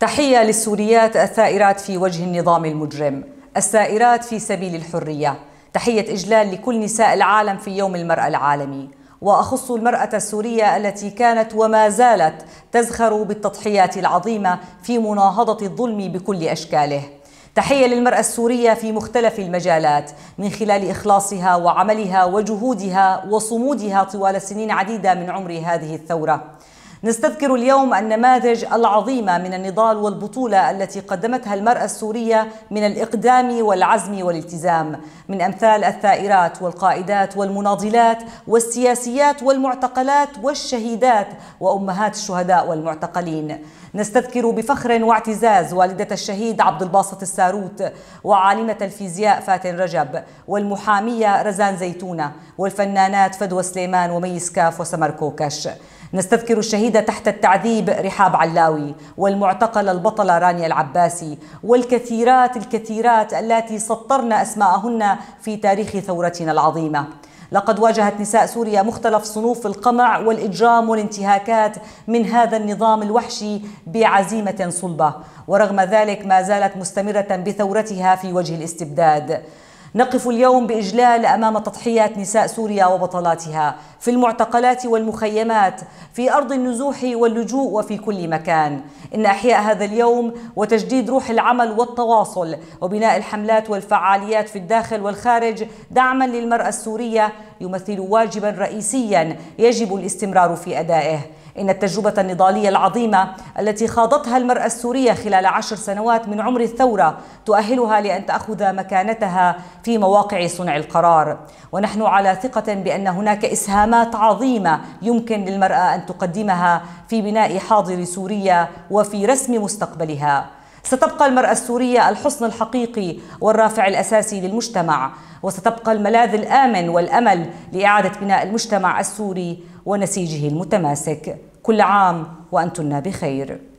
تحية للسوريات الثائرات في وجه النظام المجرم السائرات في سبيل الحرية تحية إجلال لكل نساء العالم في يوم المرأة العالمي وأخص المرأة السورية التي كانت وما زالت تزخر بالتضحيات العظيمة في مناهضة الظلم بكل أشكاله تحية للمرأة السورية في مختلف المجالات من خلال إخلاصها وعملها وجهودها وصمودها طوال سنين عديدة من عمر هذه الثورة نستذكر اليوم النماذج العظيمة من النضال والبطولة التي قدمتها المرأة السورية من الإقدام والعزم والالتزام من أمثال الثائرات والقائدات والمناضلات والسياسيات والمعتقلات والشهيدات وأمهات الشهداء والمعتقلين نستذكر بفخر واعتزاز والدة الشهيد عبد الباسط الساروت وعالمة الفيزياء فاتن رجب والمحامية رزان زيتونة والفنانات فدوى سليمان وميس كاف وسمر كوكش نستذكر الشهيدة تحت التعذيب رحاب علاوي والمعتقلة البطلة رانيا العباسي والكثيرات الكثيرات التي سطرن أسماءهن في تاريخ ثورتنا العظيمة لقد واجهت نساء سوريا مختلف صنوف القمع والإجرام والانتهاكات من هذا النظام الوحشي بعزيمة صلبة ورغم ذلك ما زالت مستمرة بثورتها في وجه الاستبداد نقف اليوم بإجلال أمام تضحيات نساء سوريا وبطلاتها في المعتقلات والمخيمات في أرض النزوح واللجوء وفي كل مكان إن إحياء هذا اليوم وتجديد روح العمل والتواصل وبناء الحملات والفعاليات في الداخل والخارج دعما للمرأة السورية يمثل واجبا رئيسيا يجب الاستمرار في أدائه إن التجربة النضالية العظيمة التي خاضتها المرأة السورية خلال عشر سنوات من عمر الثورة تؤهلها لأن تأخذ مكانتها في مواقع صنع القرار ونحن على ثقة بأن هناك إسهامات عظيمة يمكن للمرأة أن تقدمها في بناء حاضر سوريا وفي رسم مستقبلها ستبقى المرأة السورية الحصن الحقيقي والرافع الأساسي للمجتمع وستبقى الملاذ الآمن والأمل لإعادة بناء المجتمع السوري ونسيجه المتماسك كل عام وأنتن بخير